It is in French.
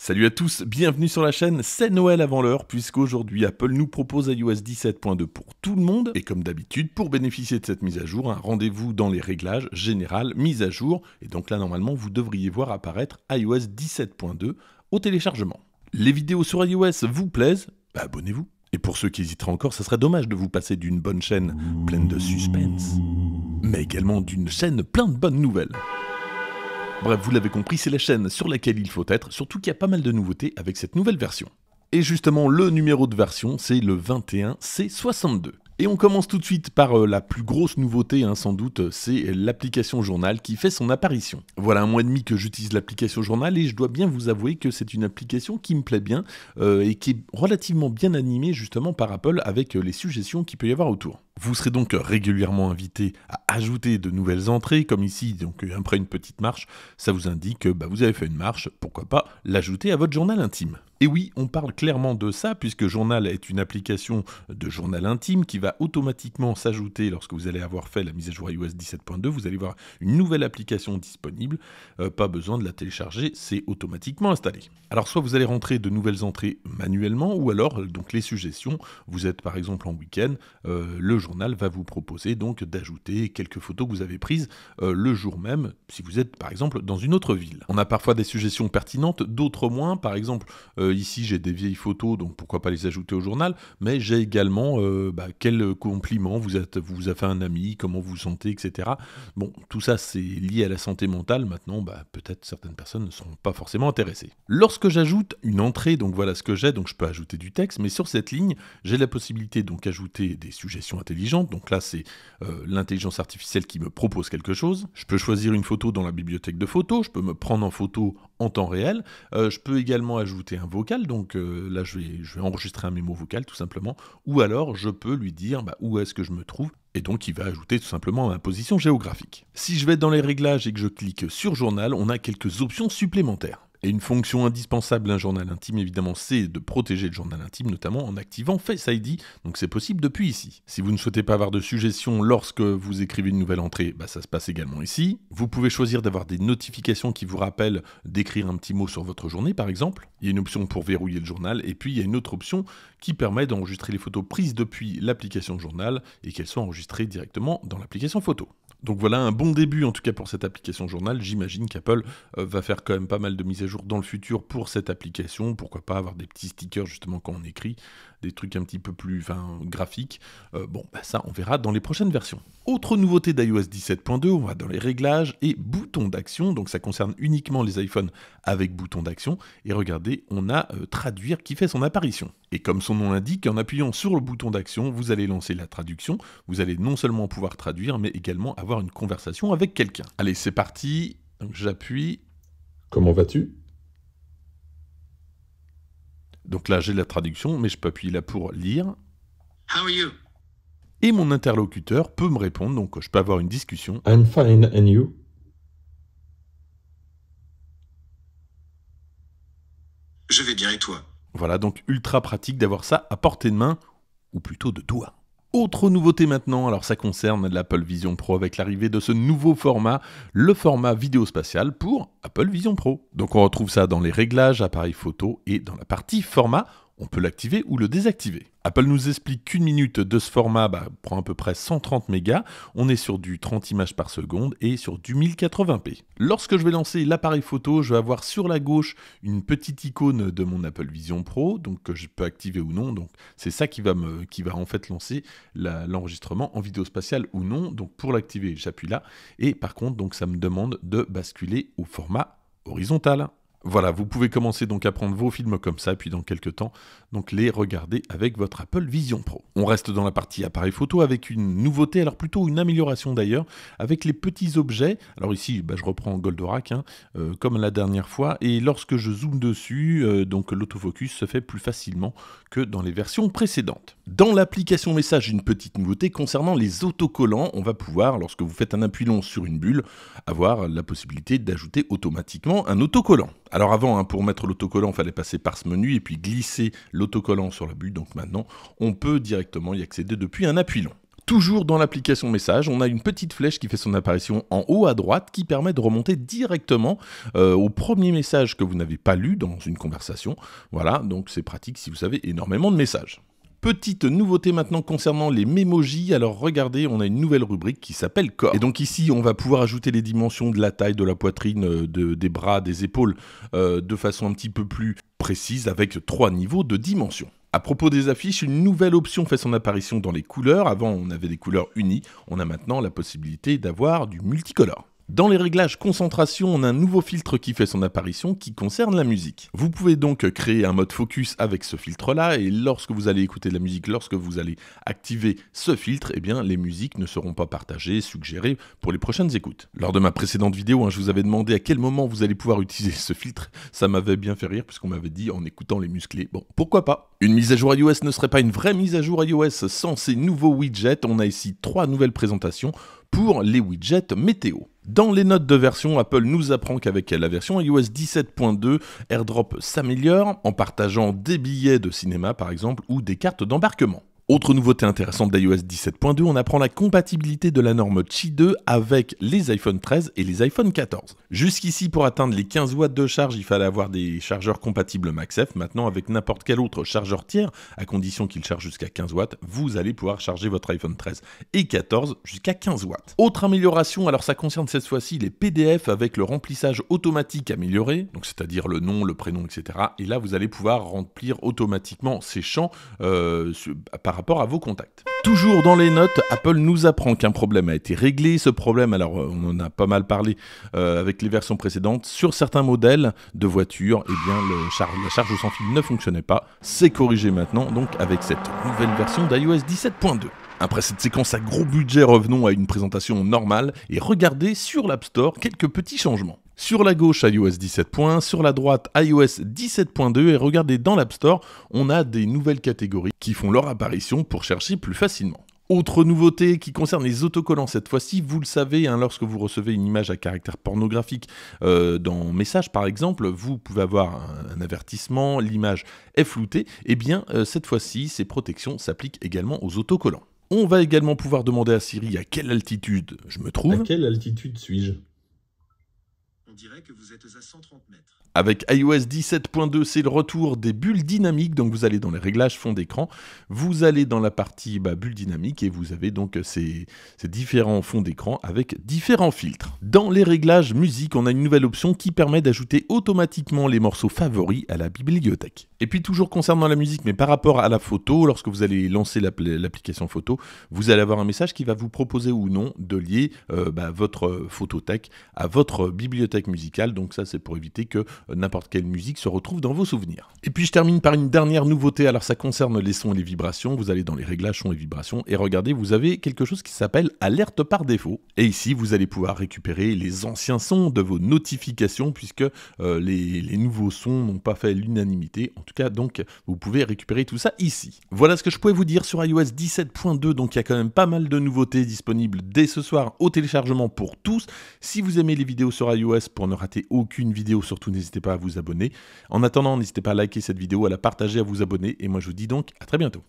Salut à tous, bienvenue sur la chaîne, c'est Noël avant l'heure, puisqu'aujourd'hui Apple nous propose iOS 17.2 pour tout le monde, et comme d'habitude, pour bénéficier de cette mise à jour, un rendez-vous dans les réglages, général, mise à jour, et donc là normalement vous devriez voir apparaître iOS 17.2 au téléchargement. Les vidéos sur iOS vous plaisent bah, Abonnez-vous. Et pour ceux qui hésiteraient encore, ça serait dommage de vous passer d'une bonne chaîne pleine de suspense, mais également d'une chaîne pleine de bonnes nouvelles. Bref, vous l'avez compris, c'est la chaîne sur laquelle il faut être, surtout qu'il y a pas mal de nouveautés avec cette nouvelle version. Et justement, le numéro de version, c'est le 21C62. Et on commence tout de suite par euh, la plus grosse nouveauté, hein, sans doute, c'est l'application journal qui fait son apparition. Voilà un mois et demi que j'utilise l'application journal et je dois bien vous avouer que c'est une application qui me plaît bien euh, et qui est relativement bien animée justement par Apple avec euh, les suggestions qu'il peut y avoir autour. Vous serez donc régulièrement invité à ajouter de nouvelles entrées, comme ici, donc après une petite marche, ça vous indique que bah, vous avez fait une marche, pourquoi pas l'ajouter à votre journal intime. Et oui, on parle clairement de ça, puisque Journal est une application de journal intime qui va automatiquement s'ajouter lorsque vous allez avoir fait la mise à jour iOS 17.2. Vous allez voir une nouvelle application disponible. Euh, pas besoin de la télécharger, c'est automatiquement installé. Alors, soit vous allez rentrer de nouvelles entrées manuellement, ou alors, donc les suggestions. Vous êtes par exemple en week-end, euh, le journal va vous proposer donc d'ajouter quelques photos que vous avez prises euh, le jour même, si vous êtes par exemple dans une autre ville. On a parfois des suggestions pertinentes, d'autres moins. Par exemple, euh, ici j'ai des vieilles photos, donc pourquoi pas les ajouter au journal, mais j'ai également euh, bah, quel compliment vous, êtes, vous a fait un ami, comment vous vous sentez, etc. Bon, tout ça c'est lié à la santé mentale. Maintenant, bah, peut-être certaines personnes ne sont pas forcément intéressées. Lorsque j'ajoute une entrée, donc voilà ce que j'ai, donc je peux ajouter du texte, mais sur cette ligne, j'ai la possibilité donc ajouter des suggestions intelligentes donc là, c'est euh, l'intelligence artificielle qui me propose quelque chose. Je peux choisir une photo dans la bibliothèque de photos. Je peux me prendre en photo en temps réel. Euh, je peux également ajouter un vocal. Donc euh, là, je vais, enregistrer un mémo vocal tout simplement. Ou alors, je peux lui dire bah, où est-ce que je me trouve et donc il va ajouter tout simplement ma position géographique. Si je vais dans les réglages et que je clique sur journal, on a quelques options supplémentaires. Et une fonction indispensable d'un journal intime, évidemment, c'est de protéger le journal intime, notamment en activant Face ID, donc c'est possible depuis ici. Si vous ne souhaitez pas avoir de suggestions lorsque vous écrivez une nouvelle entrée, bah ça se passe également ici. Vous pouvez choisir d'avoir des notifications qui vous rappellent d'écrire un petit mot sur votre journée, par exemple. Il y a une option pour verrouiller le journal, et puis il y a une autre option qui permet d'enregistrer les photos prises depuis l'application journal et qu'elles soient enregistrées directement dans l'application photo. Donc voilà un bon début en tout cas pour cette application journal. J'imagine qu'Apple euh, va faire quand même pas mal de mises à jour dans le futur pour cette application. Pourquoi pas avoir des petits stickers justement quand on écrit, des trucs un petit peu plus graphiques. Euh, bon, bah, ça on verra dans les prochaines versions. Autre nouveauté d'iOS 17.2, on va dans les réglages et boutons d'action. Donc ça concerne uniquement les iPhones avec boutons d'action. Et regardez, on a euh, traduire qui fait son apparition. Et comme son nom l'indique, en appuyant sur le bouton d'action, vous allez lancer la traduction. Vous allez non seulement pouvoir traduire, mais également avoir une conversation avec quelqu'un. Allez, c'est parti. j'appuie. Comment vas-tu Donc là, j'ai la traduction, mais je peux appuyer là pour lire. How are you Et mon interlocuteur peut me répondre, donc je peux avoir une discussion. I'm fine, and you Je vais bien et toi Voilà, donc ultra pratique d'avoir ça à portée de main, ou plutôt de doigt. Autre nouveauté maintenant, alors ça concerne l'Apple Vision Pro avec l'arrivée de ce nouveau format, le format vidéo spatial pour Apple Vision Pro. Donc on retrouve ça dans les réglages, appareils photo et dans la partie format on peut l'activer ou le désactiver. Apple nous explique qu'une minute de ce format bah, prend à peu près 130 mégas, on est sur du 30 images par seconde et sur du 1080p. Lorsque je vais lancer l'appareil photo, je vais avoir sur la gauche une petite icône de mon Apple Vision Pro, donc que je peux activer ou non, donc c'est ça qui va, me, qui va en fait lancer l'enregistrement en vidéo spatiale ou non, donc pour l'activer j'appuie là, et par contre donc ça me demande de basculer au format horizontal. Voilà, vous pouvez commencer donc à prendre vos films comme ça, puis dans quelques temps, donc les regarder avec votre Apple Vision Pro. On reste dans la partie appareil photo avec une nouveauté, alors plutôt une amélioration d'ailleurs, avec les petits objets. Alors ici, bah, je reprends Goldorak, hein, euh, comme la dernière fois, et lorsque je zoome dessus, euh, donc l'autofocus se fait plus facilement que dans les versions précédentes. Dans l'application message, une petite nouveauté concernant les autocollants. On va pouvoir, lorsque vous faites un appui long sur une bulle, avoir la possibilité d'ajouter automatiquement un autocollant. Alors avant, hein, pour mettre l'autocollant, il fallait passer par ce menu et puis glisser l'autocollant sur la bulle. Donc maintenant, on peut directement y accéder depuis un appui long. Toujours dans l'application message, on a une petite flèche qui fait son apparition en haut à droite qui permet de remonter directement euh, au premier message que vous n'avez pas lu dans une conversation. Voilà, donc c'est pratique si vous avez énormément de messages. Petite nouveauté maintenant concernant les mémojis. Alors regardez, on a une nouvelle rubrique qui s'appelle corps. Et donc ici, on va pouvoir ajouter les dimensions de la taille, de la poitrine, euh, de, des bras, des épaules, euh, de façon un petit peu plus précise avec trois niveaux de dimensions. À propos des affiches, une nouvelle option fait son apparition dans les couleurs. Avant, on avait des couleurs unies. On a maintenant la possibilité d'avoir du multicolore. Dans les réglages concentration, on a un nouveau filtre qui fait son apparition qui concerne la musique. Vous pouvez donc créer un mode focus avec ce filtre là et lorsque vous allez écouter de la musique, lorsque vous allez activer ce filtre, eh bien les musiques ne seront pas partagées, suggérées pour les prochaines écoutes. Lors de ma précédente vidéo, hein, je vous avais demandé à quel moment vous allez pouvoir utiliser ce filtre. Ça m'avait bien fait rire puisqu'on m'avait dit en écoutant les musclés. Bon, pourquoi pas Une mise à jour iOS ne serait pas une vraie mise à jour iOS sans ces nouveaux widgets. On a ici trois nouvelles présentations pour les widgets météo. Dans les notes de version, Apple nous apprend qu'avec la version iOS 17.2, AirDrop s'améliore en partageant des billets de cinéma par exemple ou des cartes d'embarquement. Autre nouveauté intéressante d'iOS 17.2, on apprend la compatibilité de la norme Qi 2 avec les iPhone 13 et les iPhone 14. Jusqu'ici, pour atteindre les 15 watts de charge, il fallait avoir des chargeurs compatibles MaxF. Maintenant, avec n'importe quel autre chargeur tiers, à condition qu'il charge jusqu'à 15 watts, vous allez pouvoir charger votre iPhone 13 et 14 jusqu'à 15 watts. Autre amélioration, alors ça concerne cette fois-ci les PDF avec le remplissage automatique amélioré, donc c'est-à-dire le nom, le prénom, etc. Et là, vous allez pouvoir remplir automatiquement ces champs euh, par rapport à vos contacts. Toujours dans les notes, Apple nous apprend qu'un problème a été réglé. Ce problème, alors euh, on en a pas mal parlé euh, avec les versions précédentes, sur certains modèles de voitures, et eh bien, la charge sans fil ne fonctionnait pas. C'est corrigé maintenant, donc avec cette nouvelle version d'iOS 17.2. Après cette séquence à gros budget, revenons à une présentation normale et regardez sur l'App Store quelques petits changements. Sur la gauche, iOS 17.1, sur la droite, iOS 17.2 et regardez dans l'App Store, on a des nouvelles catégories qui font leur apparition pour chercher plus facilement. Autre nouveauté qui concerne les autocollants cette fois-ci, vous le savez, hein, lorsque vous recevez une image à caractère pornographique euh, dans message par exemple, vous pouvez avoir un, avertissement, l'image est floutée, et eh bien euh, cette fois-ci ces protections s'appliquent également aux autocollants. On va également pouvoir demander à Siri à quelle altitude je me trouve. À quelle altitude suis-je on dirait que vous êtes à 130 mètres. Avec iOS 17.2, c'est le retour des bulles dynamiques. Donc vous allez dans les réglages fond d'écran, vous allez dans la partie bah, bulles dynamiques et vous avez donc ces, différents fonds d'écran avec différents filtres. Dans les réglages musique, on a une nouvelle option qui permet d'ajouter automatiquement les morceaux favoris à la bibliothèque. Et puis toujours concernant la musique, mais par rapport à la photo, lorsque vous allez lancer l'application photo, vous allez avoir un message qui va vous proposer ou non de lier euh, bah, votre euh, photothèque à votre bibliothèque musical Donc ça, c'est pour éviter que euh, n'importe quelle musique se retrouve dans vos souvenirs. Et puis je termine par une dernière nouveauté. Alors ça concerne les sons et les vibrations. Vous allez dans les réglages sons et vibrations et regardez, vous avez quelque chose qui s'appelle alerte par défaut. Et ici, vous allez pouvoir récupérer les anciens sons de vos notifications puisque euh, les, les nouveaux sons n'ont pas fait l'unanimité. En tout cas, donc vous pouvez récupérer tout ça ici. Voilà ce que je pouvais vous dire sur iOS 17.2. Donc il y a quand même pas mal de nouveautés disponibles dès ce soir au téléchargement pour tous. Si vous aimez les vidéos sur iOS, pour ne rater aucune vidéo. Surtout, n'hésitez pas à vous abonner. En attendant, n'hésitez pas à liker cette vidéo, à la partager, à vous abonner. Et moi, je vous dis donc à très bientôt.